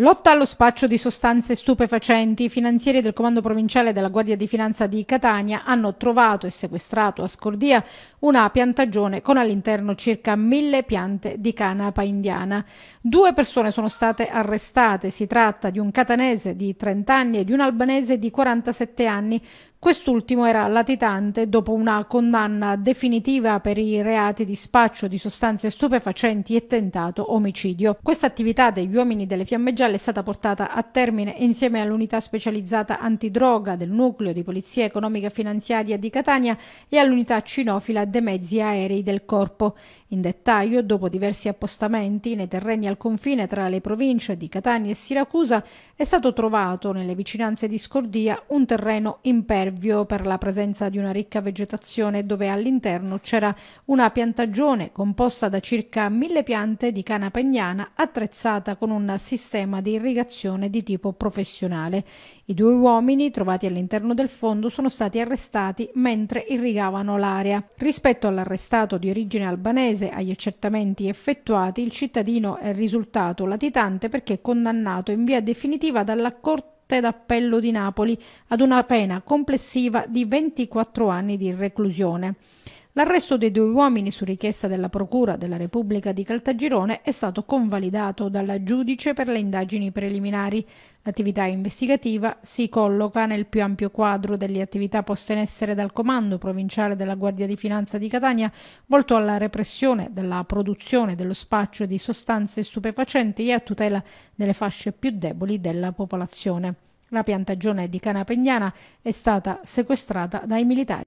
Lotta allo spaccio di sostanze stupefacenti. I finanzieri del Comando Provinciale della Guardia di Finanza di Catania hanno trovato e sequestrato a Scordia una piantagione con all'interno circa mille piante di canapa indiana. Due persone sono state arrestate. Si tratta di un catanese di 30 anni e di un albanese di 47 anni, Quest'ultimo era latitante dopo una condanna definitiva per i reati di spaccio di sostanze stupefacenti e tentato omicidio. Questa attività degli uomini delle Fiamme Gialle è stata portata a termine insieme all'unità specializzata antidroga del nucleo di Polizia Economica e Finanziaria di Catania e all'unità cinofila dei mezzi aerei del corpo. In dettaglio, dopo diversi appostamenti nei terreni al confine tra le province di Catania e Siracusa, è stato trovato nelle vicinanze di Scordia un terreno impervio Cervio per la presenza di una ricca vegetazione dove all'interno c'era una piantagione composta da circa mille piante di cana pegnana attrezzata con un sistema di irrigazione di tipo professionale. I due uomini trovati all'interno del fondo sono stati arrestati mentre irrigavano l'area. Rispetto all'arrestato di origine albanese agli accertamenti effettuati, il cittadino è risultato latitante perché condannato in via definitiva dalla Corte Corte d'Appello di Napoli ad una pena complessiva di 24 anni di reclusione. L'arresto dei due uomini su richiesta della Procura della Repubblica di Caltagirone è stato convalidato dalla giudice per le indagini preliminari. L'attività investigativa si colloca nel più ampio quadro delle attività poste in essere dal Comando Provinciale della Guardia di Finanza di Catania, volto alla repressione della produzione, dello spaccio di sostanze stupefacenti e a tutela delle fasce più deboli della popolazione. La piantagione di Cana Pegnana è stata sequestrata dai militari.